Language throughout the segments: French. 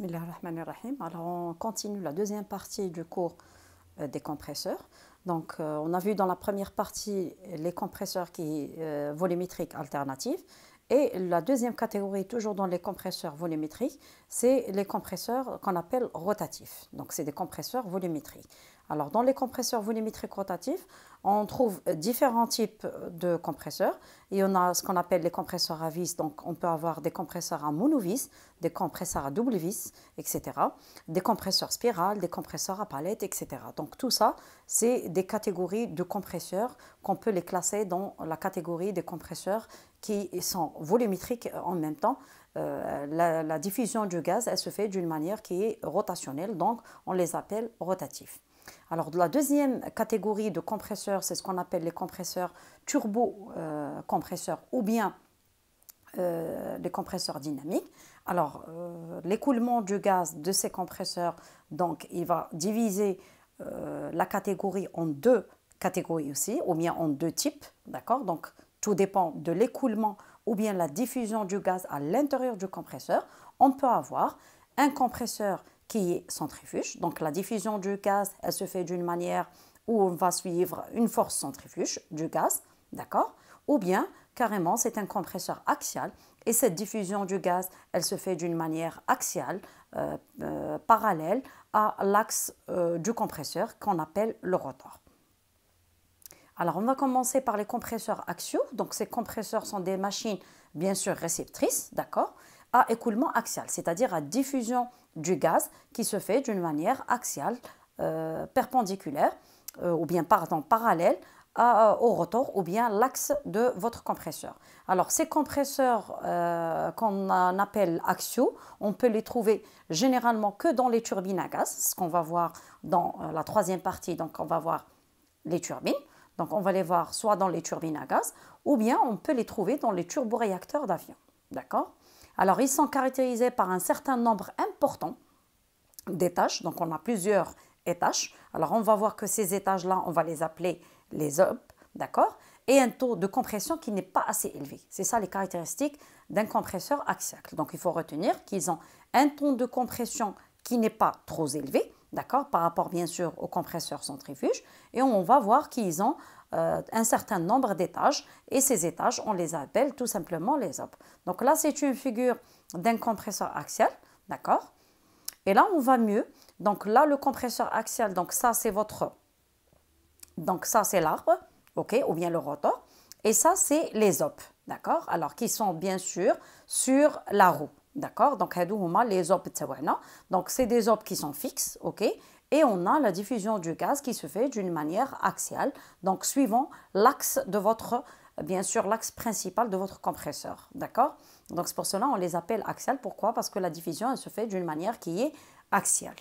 Alors, on continue la deuxième partie du cours euh, des compresseurs. Donc, euh, on a vu dans la première partie les compresseurs qui, euh, volumétriques alternatifs et la deuxième catégorie, toujours dans les compresseurs volumétriques, c'est les compresseurs qu'on appelle rotatifs. Donc, c'est des compresseurs volumétriques. Alors, dans les compresseurs volumétriques rotatifs, on trouve différents types de compresseurs. Il y a ce qu'on appelle les compresseurs à vis. Donc, on peut avoir des compresseurs à monovis, des compresseurs à double vis, etc. Des compresseurs spirales, des compresseurs à palette, etc. Donc, tout ça, c'est des catégories de compresseurs qu'on peut les classer dans la catégorie des compresseurs qui sont volumétriques en même temps. Euh, la, diffusion du gaz, elle se fait d'une manière qui est rotationnelle, donc on les appelle rotatifs. Alors la deuxième catégorie de compresseurs, c'est ce qu'on appelle les compresseurs turbo-compresseurs euh, ou bien euh, les compresseurs dynamiques. Alors l'écoulement du gaz de ces compresseurs, donc il va diviser la catégorie en deux catégories aussi, ou bien en deux types, d'accord Donc tout dépend de l'écoulement ou bien la diffusion du gaz à l'intérieur du compresseur. On peut avoir un compresseur qui est centrifuge. Donc la diffusion du gaz, elle se fait d'une manière où on va suivre une force centrifuge du gaz, d'accord Ou bien carrément c'est un compresseur axial et cette diffusion du gaz, elle se fait d'une manière axiale, euh, euh, parallèle à l'axe euh, du compresseur qu'on appelle le rotor. Alors, on va commencer par les compresseurs axiaux. Donc, ces compresseurs sont des machines, bien sûr, réceptrices, d'accord, à écoulement axial, c'est-à-dire à diffusion du gaz qui se fait d'une manière axiale, euh, perpendiculaire, euh, ou bien, pardon, parallèle euh, au rotor, ou bien l'axe de votre compresseur. Alors, ces compresseurs qu'on appelle axiaux, on peut les trouver généralement que dans les turbines à gaz, ce qu'on va voir dans la troisième partie, donc on va voir les turbines. Donc on va les voir soit dans les turbines à gaz ou bien on peut les trouver dans les turboréacteurs d'avion, D'accord Alors ils sont caractérisés par un certain nombre important d'étages, donc on a plusieurs étages. Alors on va voir que ces étages-là, on va les appeler les hubs, d'accord Et un taux de compression qui n'est pas assez élevé. C'est ça les caractéristiques d'un compresseur axial. Donc il faut retenir qu'ils ont un taux de compression qui n'est pas trop élevé, d'accord, par rapport bien sûr aux compresseurs centrifuge, et on va voir qu'ils ont euh, un certain nombre d'étages, et ces étages, on les appelle tout simplement les OPS. Donc là, c'est une figure d'un compresseur axial, d'accord Et là, on va mieux. Donc là, le compresseur axial, donc ça, c'est votre... Donc ça, c'est l'arbre, ok, ou bien le rotor, et ça, c'est les OPS, d'accord Alors, qui sont bien sûr sur la roue. D'accord Donc, les Donc, c'est des orbes qui sont fixes, OK Et on a la diffusion du gaz qui se fait d'une manière axiale, donc suivant l'axe de votre, bien sûr, l'axe principal de votre compresseur. D'accord Donc, c'est pour cela on les appelle axiales. Pourquoi Parce que la diffusion, elle se fait d'une manière qui est axiale.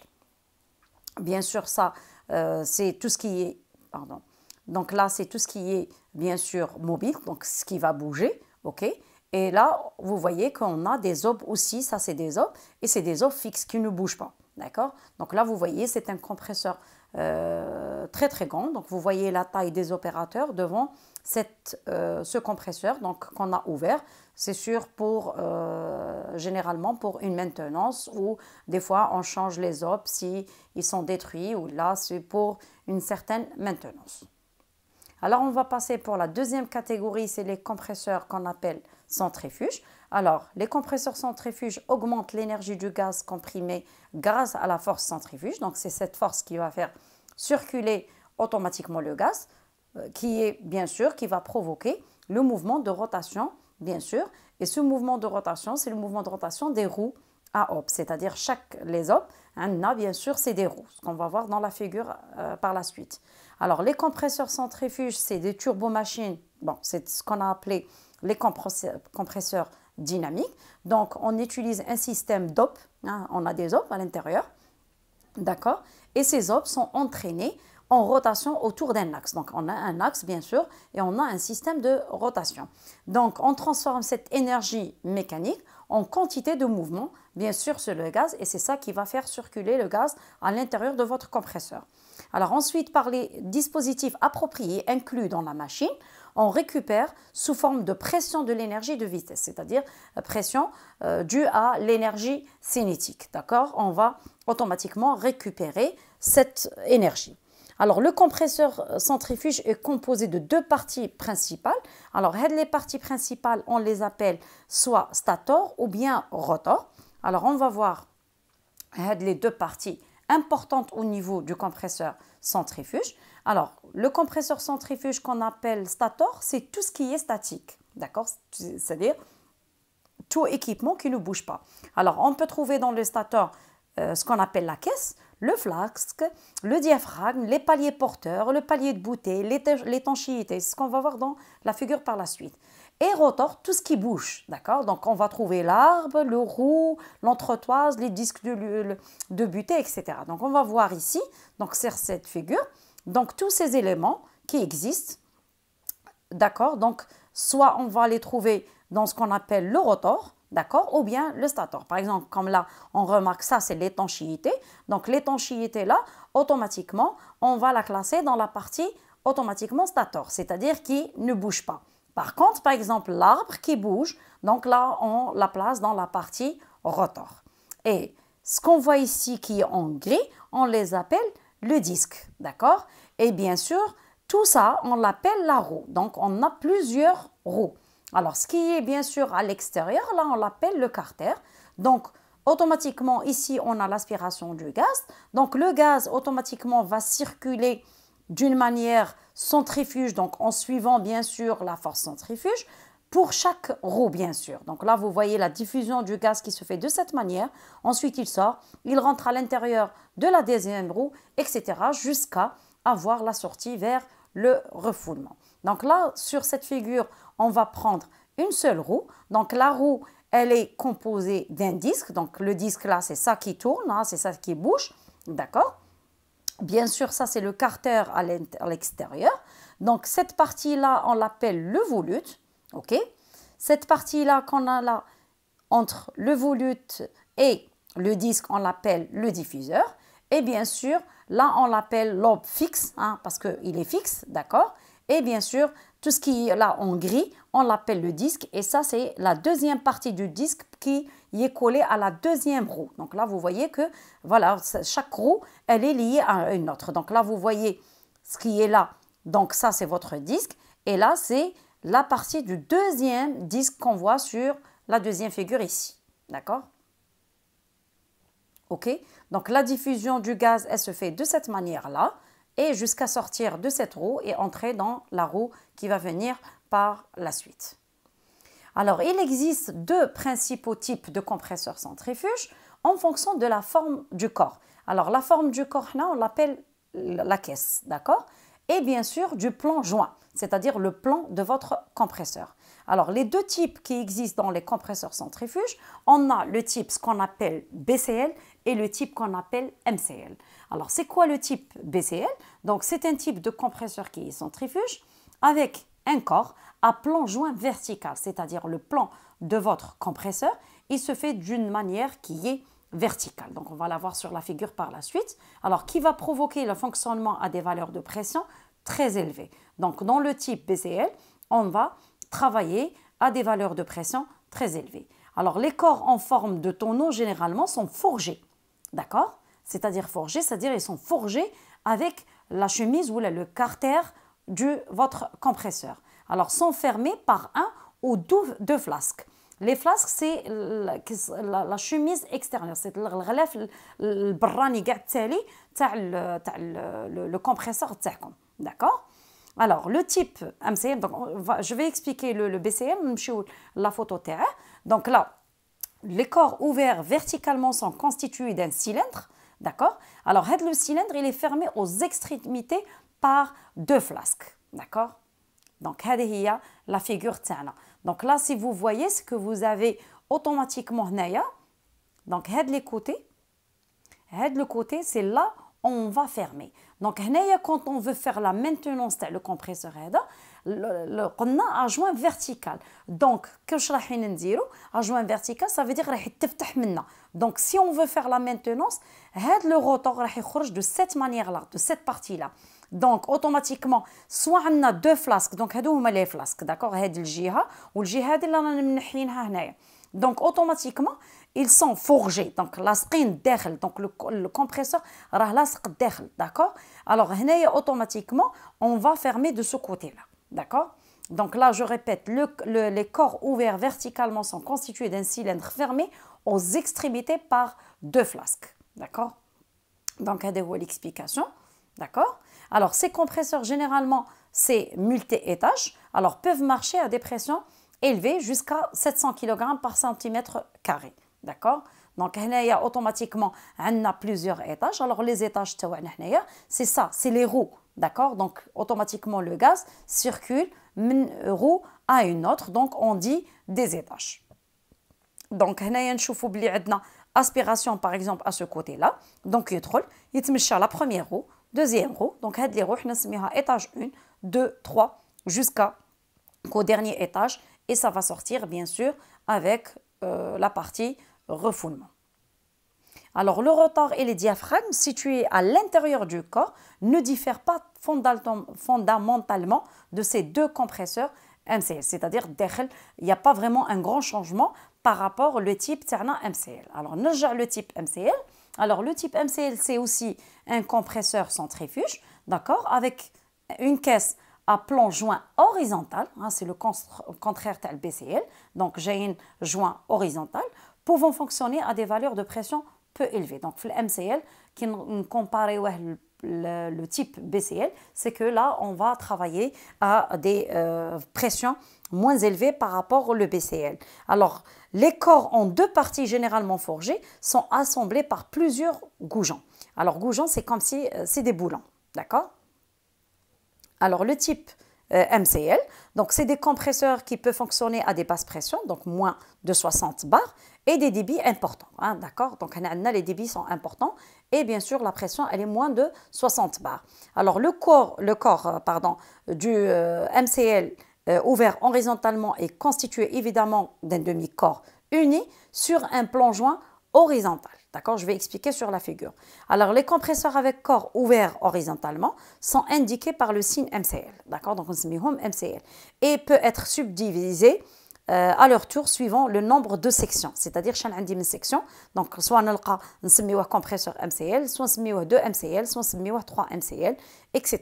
Bien sûr, ça, euh, c'est tout ce qui est... Pardon. Donc là, c'est tout ce qui est, bien sûr, mobile, donc ce qui va bouger, OK et là, vous voyez qu'on a des obes aussi, ça c'est des obes, et c'est des OPS fixes qui ne bougent pas. D'accord Donc là, vous voyez, c'est un compresseur euh, très très grand. Donc vous voyez la taille des opérateurs devant euh, ce compresseur qu'on a ouvert. C'est sûr pour euh, généralement pour une maintenance ou des fois on change les OPS si ils sont détruits ou là c'est pour une certaine maintenance. Alors on va passer pour la deuxième catégorie, c'est les compresseurs qu'on appelle centrifuge. Alors, les compresseurs centrifuges augmentent l'énergie du gaz comprimé grâce à la force centrifuge. Donc, c'est cette force qui va faire circuler automatiquement le gaz, euh, qui est bien sûr, qui va provoquer le mouvement de rotation, bien sûr. Et ce mouvement de rotation, c'est le mouvement de rotation des roues à hop, c'est-à-dire chaque les hop, un a bien sûr c'est des roues, ce qu'on va voir dans la figure euh, par la suite. Alors les compresseurs centrifuges, c'est des turbomachines, bon, c'est ce qu'on a appelé les compresseurs dynamiques. Donc, on utilise un système d'OP. E, hein, on a des OP e à l'intérieur. D'accord Et ces OP e sont entraînés en rotation autour d'un axe. Donc, on a un axe, bien sûr, et on a un système de rotation. Donc, on transforme cette énergie mécanique en quantité de mouvement, bien sûr, sur le gaz, et c'est ça qui va faire circuler le gaz à l'intérieur de votre compresseur. Alors ensuite, par les dispositifs appropriés inclus dans la machine, on récupère sous forme de pression de l'énergie de vitesse, c'est-à-dire euh, pression euh, due à l'énergie cinétique. D'accord On va automatiquement récupérer cette énergie. Alors, le compresseur euh, centrifuge est composé de deux parties principales. Alors, les parties principales, on les appelle soit stator ou bien rotor. Alors, on va voir les deux parties importante au niveau du compresseur centrifuge. Alors, le compresseur centrifuge qu'on appelle stator, c'est tout ce qui est statique, d'accord C'est-à-dire tout équipement qui ne bouge pas. Alors, on peut trouver dans le stator euh, ce qu'on appelle la caisse, le flasque, le diaphragme, les paliers porteurs, le palier de bouteille, l'étanchéité, ce qu'on va voir dans la figure par la suite et rotor, tout ce qui bouge, d'accord Donc on va trouver l'arbre, le roux, l'entretoise, les disques de, de butée, etc. Donc on va voir ici, donc c'est cette figure, donc tous ces éléments qui existent, d'accord Donc soit on va les trouver dans ce qu'on appelle le rotor, d'accord Ou bien le stator. Par exemple, comme là, on remarque ça, c'est l'étanchéité. Donc l'étanchéité là, automatiquement, on va la classer dans la partie automatiquement stator, c'est-à-dire qui ne bouge pas. Par contre, par exemple, l'arbre qui bouge, donc là, on la place dans la partie rotor. Et ce qu'on voit ici qui est en gris, on les appelle le disque, d'accord Et bien sûr, tout ça, on l'appelle la roue. Donc, on a plusieurs roues. Alors, ce qui est bien sûr à l'extérieur, là, on l'appelle le carter. Donc, automatiquement, ici, on a l'aspiration du gaz. Donc, le gaz, automatiquement, va circuler d'une manière centrifuge, donc en suivant bien sûr la force centrifuge, pour chaque roue bien sûr. Donc là, vous voyez la diffusion du gaz qui se fait de cette manière. Ensuite, il sort, il rentre à l'intérieur de la deuxième roue, etc., jusqu'à avoir la sortie vers le refoulement. Donc là, sur cette figure, on va prendre une seule roue. Donc la roue, elle est composée d'un disque. Donc le disque là, c'est ça qui tourne, hein, c'est ça qui bouge. D'accord Bien sûr, ça c'est le carter à l'extérieur. Donc cette partie-là, on l'appelle le volute. ok cette partie-là qu'on a là, entre le volute et le disque, on l'appelle le diffuseur. Et bien sûr, là, on l'appelle lobe fixe, hein, parce qu'il est fixe, d'accord Et bien sûr, tout ce qui est là en gris, on l'appelle le disque. Et ça, c'est la deuxième partie du disque qui est collée à la deuxième roue. Donc là, vous voyez que voilà, chaque roue, elle est liée à une autre. Donc là, vous voyez ce qui est là. Donc ça, c'est votre disque. Et là, c'est la partie du deuxième disque qu'on voit sur la deuxième figure ici. D'accord OK Donc la diffusion du gaz, elle se fait de cette manière-là et jusqu'à sortir de cette roue et entrer dans la roue qui va venir par la suite. Alors, il existe deux principaux types de compresseurs centrifuges en fonction de la forme du corps. Alors, la forme du corps, on l'appelle la caisse, d'accord Et bien sûr, du plan joint, c'est-à-dire le plan de votre compresseur. Alors, les deux types qui existent dans les compresseurs centrifuges, on a le type ce qu'on appelle BCL et le type qu'on appelle MCL. Alors, c'est quoi le type BCL Donc, c'est un type de compresseur qui est centrifuge avec un corps à plan joint vertical, c'est-à-dire le plan de votre compresseur, il se fait d'une manière qui est verticale. Donc, on va la voir sur la figure par la suite. Alors, qui va provoquer le fonctionnement à des valeurs de pression très élevées. Donc, dans le type BCL, on va travailler à des valeurs de pression très élevées. Alors les corps en forme de tonneau, généralement sont forgés, d'accord C'est-à-dire forgés, c'est-à-dire ils sont forgés avec la chemise ou le carter de votre compresseur. Alors sont fermés par un ou deux, flasques. Les flasques, c'est la, chemise extérieure, c'est le relève, le, le, le compresseur. D'accord alors, le type MCM, je vais expliquer le, BCM, la photo Donc là, les corps ouverts verticalement sont constitués d'un cylindre, d'accord Alors, le cylindre, il est fermé aux extrémités par deux flasques, d'accord Donc, il y a la figure tiana. Donc là, si vous voyez ce que vous avez automatiquement, donc, les côtés, le côté, c'est là où on va fermer. Donc, quand on veut faire la maintenance, le compresseur on a un joint vertical. Donc, que je un joint vertical, ça veut dire Donc, si on veut faire la maintenance, le rotor de cette manière-là, de cette partie-là. Donc, automatiquement, soit on a deux flasques, donc on a les flasques, d'accord, ou le jihad, ou le jihad, donc automatiquement, ils sont forgés. Donc, sprint derrière, donc le, compresseur, ralas d'air, d'accord Alors, automatiquement, on va fermer de ce côté-là, d'accord Donc là, je répète, les corps ouverts verticalement sont constitués d'un cylindre fermé aux extrémités par deux flasques, d'accord Donc, c'est l'explication, d'accord Alors, ces compresseurs, généralement, c'est multi-étages, alors peuvent marcher à des pressions élevées jusqu'à 700 kg par centimètre carré. D'accord Donc, il automatiquement a plusieurs étages. Alors, les étages, c'est ça, c'est les roues. D'accord Donc, automatiquement, le gaz circule d'une roue à une autre. Donc, on dit des étages. Donc, il y a aspiration, par exemple, à ce côté-là. Donc, il y a la première roue, deuxième roue. Donc, les roues, on étage 1, 2, 3, jusqu'au dernier étage. Et ça va sortir, bien sûr, avec euh, la partie refoulement. Alors le rotor et les diaphragmes situés à l'intérieur du corps ne diffèrent pas fondamentalement de ces deux compresseurs MCL, c'est-à-dire il n'y a pas vraiment un grand changement par rapport au type MCL. Alors le type MCL, alors le type MCL c'est aussi un compresseur centrifuge, d'accord, avec une caisse à plan joint horizontal, hein, c'est le contraire tel BCL, donc j'ai un joint horizontal pouvant fonctionner à des valeurs de pression peu élevées. Donc, le MCL, qui compare le type BCL, c'est que là, on va travailler à des euh, pressions moins élevées par rapport au BCL. Alors, les corps en deux parties généralement forgées sont assemblés par plusieurs goujons. Alors, goujons, c'est comme si c'était euh, c'est des boulons, d'accord Alors, le type euh, MCL, donc, c'est des compresseurs qui peuvent fonctionner à des basses pressions, donc moins de 60 bars, et des débits importants. Hein, d'accord Donc, les débits sont importants et bien sûr, la pression, elle est moins de 60 bars. Alors, le corps, le corps euh, pardon, du euh, MCL euh, ouvert horizontalement est constitué évidemment d'un demi-corps uni sur un plan joint horizontal. D'accord Je vais expliquer sur la figure. Alors, les compresseurs avec corps ouvert horizontalement sont indiqués par le signe MCL. D'accord Donc, on MCL. Et peut être subdivisé euh, à leur tour suivant le nombre de sections. C'est-à-dire, je عندي une section. Donc, soit on نسميوه compresseur MCL, soit نسميوه 2 MCL, soit نسميوه 3 MCL, etc.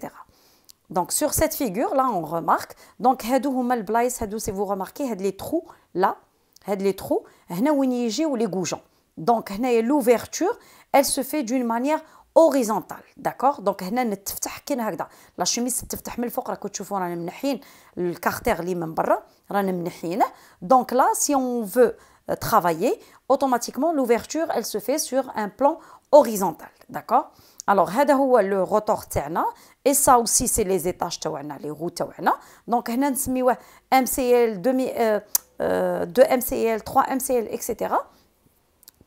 Donc sur cette figure là on remarque donc vous remarquez les trous là les trous هنا وين les goujons donc, l'ouverture, elle se fait d'une manière horizontale. D'accord Donc, هنا نتفتح كي هكذا. لا شوميس تفتح من الفوق راكم تشوفوا رانا منحين الكارتير اللي من برا رانا Donc là, si on veut travailler, automatiquement l'ouverture, elle se fait sur un plan horizontal. D'accord alors, c'est le rotor et ça aussi c'est les étages les roues تاعنا donc هنا نسميوه MCL 2 2 MCL 3 MCL etc.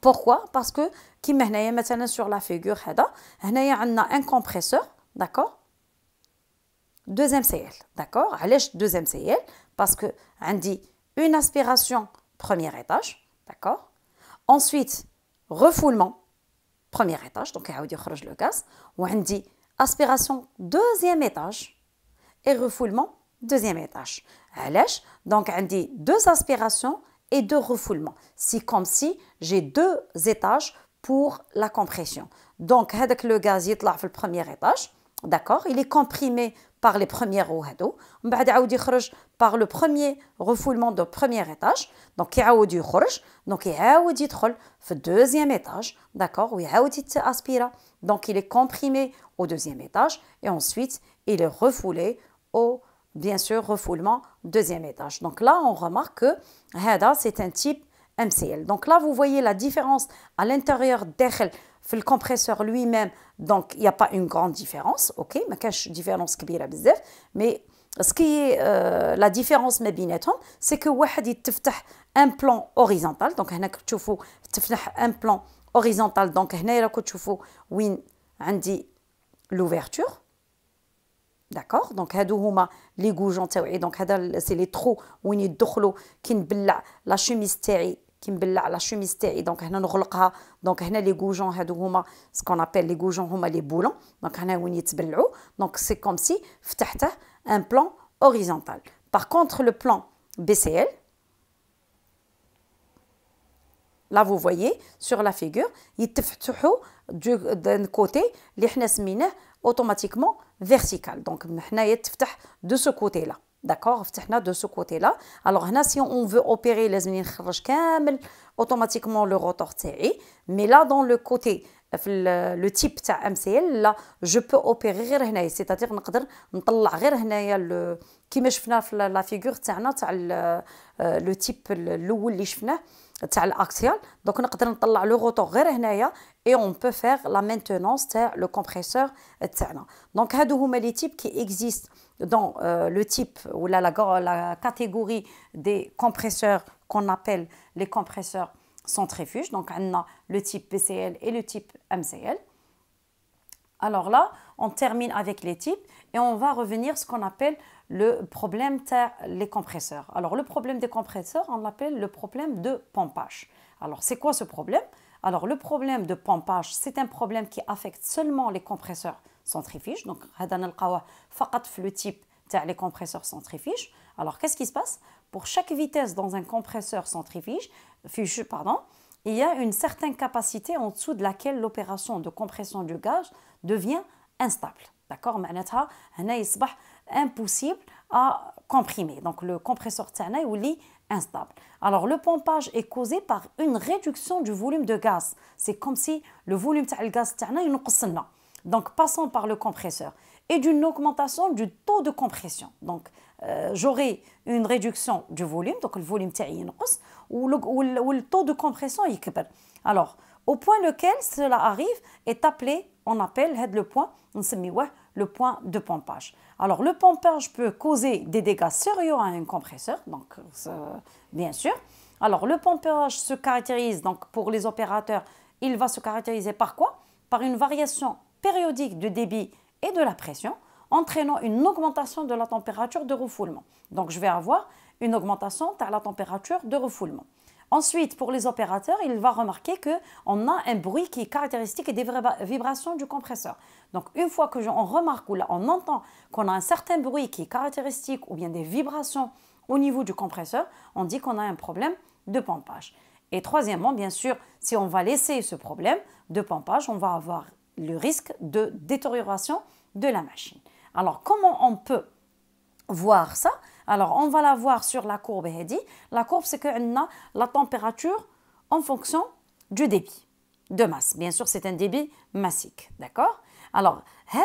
Pourquoi Parce que, qui maintenant sur la figure, on a un compresseur, d'accord Deuxième CL, d'accord Allez, deuxième CL, parce que on dit une aspiration, premier étage, d'accord Ensuite, refoulement, premier étage, donc on a le gaz, ou on dit aspiration, deuxième étage, et refoulement, deuxième étage. Allez, donc on dit deux aspirations, et de refoulement. C'est comme si j'ai deux étages pour la compression. Donc, avec le gaz là le premier étage, d'accord Il est comprimé par les premières roues. Ensuite, par le premier refoulement de premier étage. Donc, il y donc il يدخل في deuxième étage, d'accord aspira. Donc, il est comprimé au deuxième étage et ensuite, il est refoulé au bien sûr, refoulement, deuxième étage. Donc là, on remarque que c'est un type MCL. Donc là, vous voyez la différence à l'intérieur d'Echel, le compresseur lui-même. Donc, il n'y a pas une grande différence, ok Mais différence kbira Mais ce qui est euh, la différence بيناتهم c'est que واحد يتفتح un plan horizontal donc هنا un plan horizontal donc il y تشوفوا l'ouverture D'accord Donc, les goûts, donc c'est les trous où il y a le qui est la chemise terre qui est la chemise terre. Donc, il y a donc il y les goujons, ce qu'on appelle les goujons, les boulons. Donc, il y a Donc, c'est comme si, un plan horizontal. Par contre, le plan BCL, Là, vous voyez sur la figure, il يتفتحوا d'un côté اللي حنا automatiquement vertical. Donc il تفتح de ce côté-là. D'accord de ce côté-là. Alors si on veut opérer لازم نخرج كامل automatiquement le rotor Mais là dans le côté le type de MCL là je peux opérer c'est-à-dire je peux غير هنايا le كيما l'a في لا فيغور تاعنا le type le rotor et on peut faire la maintenance, le compresseur, Donc, il y les types qui existent dans euh, le type ou la catégorie des compresseurs qu'on appelle les compresseurs centrifuges. Donc, on a le type BCL et le type MCL. Alors là, on termine avec les types et on va revenir à ce qu'on appelle le problème des compresseurs. Alors le problème des compresseurs, on l'appelle le problème de pompage. Alors c'est quoi ce problème Alors le problème de pompage, c'est un problème qui affecte seulement les compresseurs centrifuges. Donc le type les compresseurs centrifuges. Alors qu'est-ce qui se passe Pour chaque vitesse dans un compresseur centrifuge, il y a une certaine capacité en dessous de laquelle l'opération de compression du gaz devient instable. D'accord معناتها هنا est impossible à comprimer. Donc le compresseur ou instable. Alors le pompage est causé par une réduction du volume de gaz. C'est comme si le volume تاع gaz تاعنا Donc passons par le compresseur et d'une augmentation du taux de compression. Donc euh, j'aurai une réduction du volume, donc le volume est ou le, ou taux de compression plus. Alors au point lequel cela arrive est appelé on appelle le point, le point de pompage. Alors le pompage peut causer des dégâts sérieux à un compresseur, euh, bien sûr. Alors le pompage se caractérise donc pour les opérateurs, il va se caractériser par quoi Par une variation périodique de débit et de la pression, entraînant une augmentation de la température de refoulement. Donc je vais avoir une augmentation de la température de refoulement. Ensuite, pour les opérateurs, il va remarquer qu'on a un bruit qui est caractéristique des vibrations du compresseur. Donc, une fois que on remarque ou là, on entend qu'on a un certain bruit qui est caractéristique ou bien des vibrations au niveau du compresseur, on dit qu'on a un problème de pompage. Et troisièmement, bien sûr, si on va laisser ce problème de pompage, on va avoir le risque de détérioration de la machine. Alors, comment on peut voir ça alors, on va la voir sur la courbe La courbe, c'est qu'on a la température en fonction du débit de masse. Bien sûr, c'est un débit massique. D'accord Alors,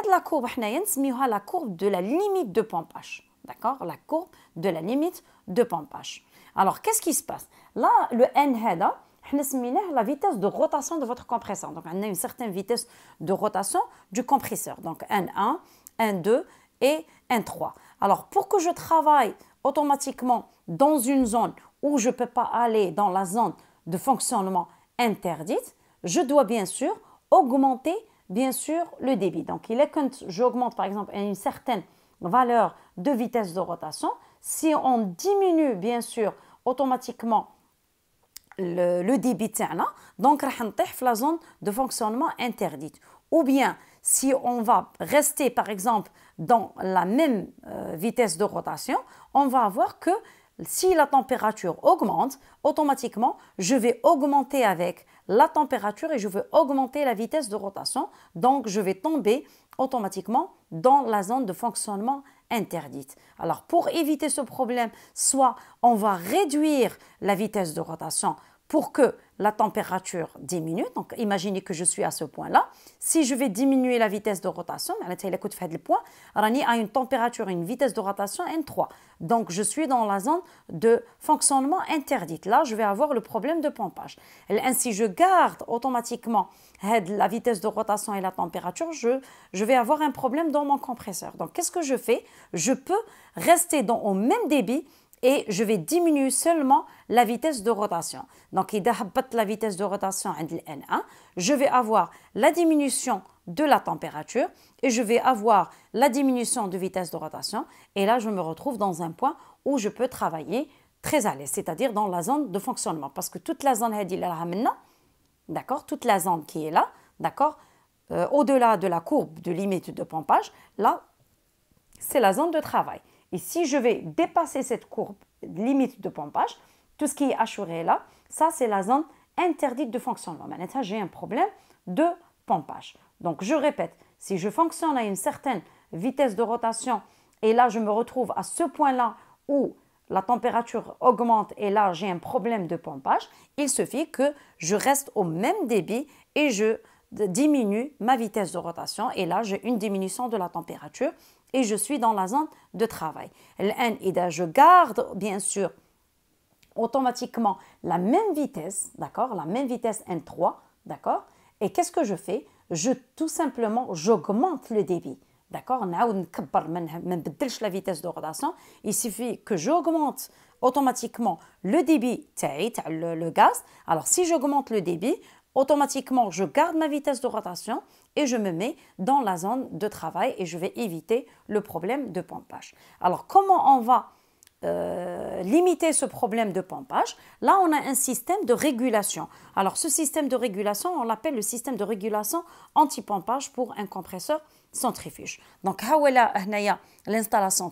la courbe, on la courbe de la limite de pompage. D'accord La courbe de la limite de pompage. Alors, qu'est-ce qui se passe Là, le N, la vitesse de rotation de votre compresseur. Donc, on a une certaine vitesse de rotation du compresseur. Donc, N1, N2 et N3. Alors, pour que je travaille automatiquement dans une zone où je ne peux pas aller dans la zone de fonctionnement interdite, je dois bien sûr augmenter bien sûr le débit. Donc, il est quand j'augmente par exemple une certaine valeur de vitesse de rotation, si on diminue bien sûr automatiquement le, débit, hein, donc dans la zone de fonctionnement interdite. Ou bien, si on va rester par exemple dans la même euh, vitesse de rotation, on va voir que si la température augmente, automatiquement, je vais augmenter avec la température et je vais augmenter la vitesse de rotation. Donc, je vais tomber automatiquement dans la zone de fonctionnement interdite. Alors, pour éviter ce problème, soit on va réduire la vitesse de rotation pour que la température diminue. Donc, imaginez que je suis à ce point-là. Si je vais diminuer la vitesse de rotation, le point, Rani a une température, une vitesse de rotation N3. Donc, je suis dans la zone de fonctionnement interdite. Là, je vais avoir le problème de pompage. Ainsi, je garde automatiquement la vitesse de rotation et la température. Je, je vais avoir un problème dans mon compresseur. Donc, qu'est-ce que je fais Je peux rester dans, au même débit et je vais diminuer seulement la vitesse de rotation. Donc, il la vitesse de rotation N1, je vais avoir la diminution de la température et je vais avoir la diminution de vitesse de rotation. Et là, je me retrouve dans un point où je peux travailler très à l'aise, c'est-à-dire dans la zone de fonctionnement. Parce que toute la zone, d'accord, toute la zone qui est là, d'accord, euh, au-delà de la courbe de limite de pompage, là, c'est la zone de travail. Et si je vais dépasser cette courbe limite de pompage, tout ce qui est assuré e là, ça c'est la zone interdite de fonctionnement. Maintenant, j'ai un problème de pompage. Donc je répète, si je fonctionne à une certaine vitesse de rotation et là je me retrouve à ce point-là où la température augmente et là j'ai un problème de pompage, il suffit que je reste au même débit et je diminue ma vitesse de rotation et là j'ai une diminution de la température et je suis dans la zone de travail. je garde bien sûr automatiquement la même vitesse, d'accord, la même vitesse N3, d'accord. Et qu'est-ce que je fais Je tout simplement j'augmente le débit. D'accord la vitesse de rotation. Il suffit que j'augmente automatiquement le débit, le gaz. Alors, si j'augmente le débit, automatiquement, je garde ma vitesse de rotation et je me mets dans la zone de travail et je vais éviter le problème de pompage. Alors comment on va euh, limiter ce problème de pompage, là on a un système de régulation. Alors ce système de régulation, on l'appelle le système de régulation anti-pompage pour un compresseur centrifuge. Donc l'installation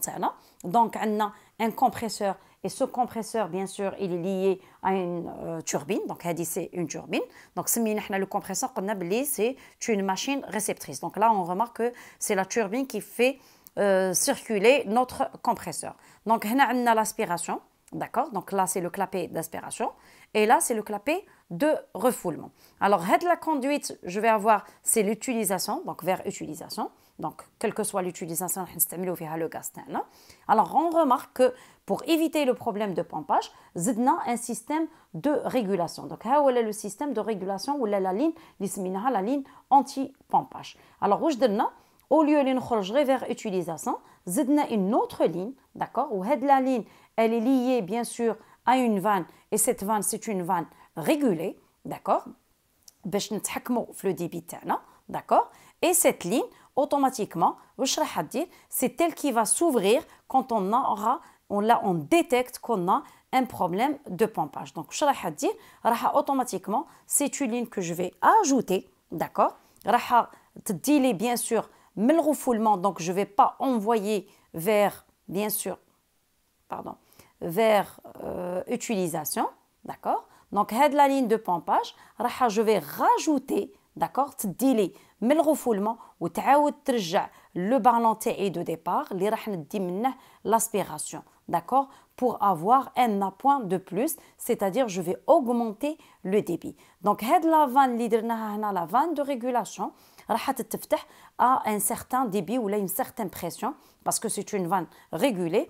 Donc on a un compresseur et ce compresseur, bien sûr, il est lié à une euh, turbine. Donc, Hadi, c'est une turbine. Donc, le compresseur qu'on a c'est une machine réceptrice. Donc là, on remarque que c'est la turbine qui fait euh, circuler notre compresseur. Donc, on a l'aspiration. D'accord Donc là, c'est le clapet d'aspiration. Et là, c'est le clapet de refoulement. Alors, de la conduite, je vais avoir, c'est l'utilisation, donc vers utilisation. Donc, quelle que soit l'utilisation, on va le gaz. Alors, on remarque que pour éviter le problème de pompage, zidna un système de régulation. Donc, est le système de régulation ou la ligne, la ligne anti-pompage. Alors, au lieu d'une vers utilisation, zidna une autre ligne, d'accord Ou la ligne, elle est liée bien sûr à une vanne et cette vanne, c'est une vanne régulée, d'accord d'accord et cette ligne automatiquement c'est elle qui va s'ouvrir quand on aura là, on détecte qu'on a un problème de pompage. Donc, je vais dire, automatiquement, c'est une ligne que je vais ajouter, d'accord dire, bien sûr, mais le refoulement, donc je vais pas envoyer vers, bien sûr, pardon, vers euh, utilisation, d'accord Donc, la ligne de pompage, je vais rajouter D'accord داكوغ تدي من الغفولمون وتعاود ترجع لو بالون تاعي دو ديبار اللي راح ندي منه l'aspiration, d'accord Pour avoir un appoint de plus, c'est-à-dire je vais augmenter le débit. Donc, la vanne, la vanne de régulation, à un certain débit ou là une certaine pression, parce que c'est une vanne régulée.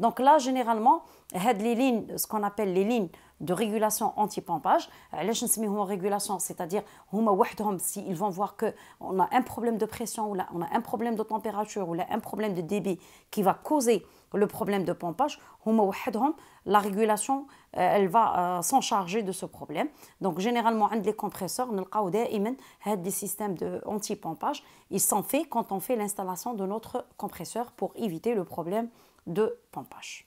Donc là, généralement, les lignes, ce qu'on appelle les lignes de régulation anti-pompage, euh, régulation, c'est-à-dire hum, s'ils vont voir qu'on a un problème de pression ou là, on a un problème de température ou là, un problème de débit qui va causer le problème de pompage, hum, la régulation euh, elle va euh, s'en charger de ce problème. Donc généralement, un des compresseurs, on des systèmes de anti-pompage, ils s'en fait quand on fait l'installation de notre compresseur pour éviter le problème de Pampache.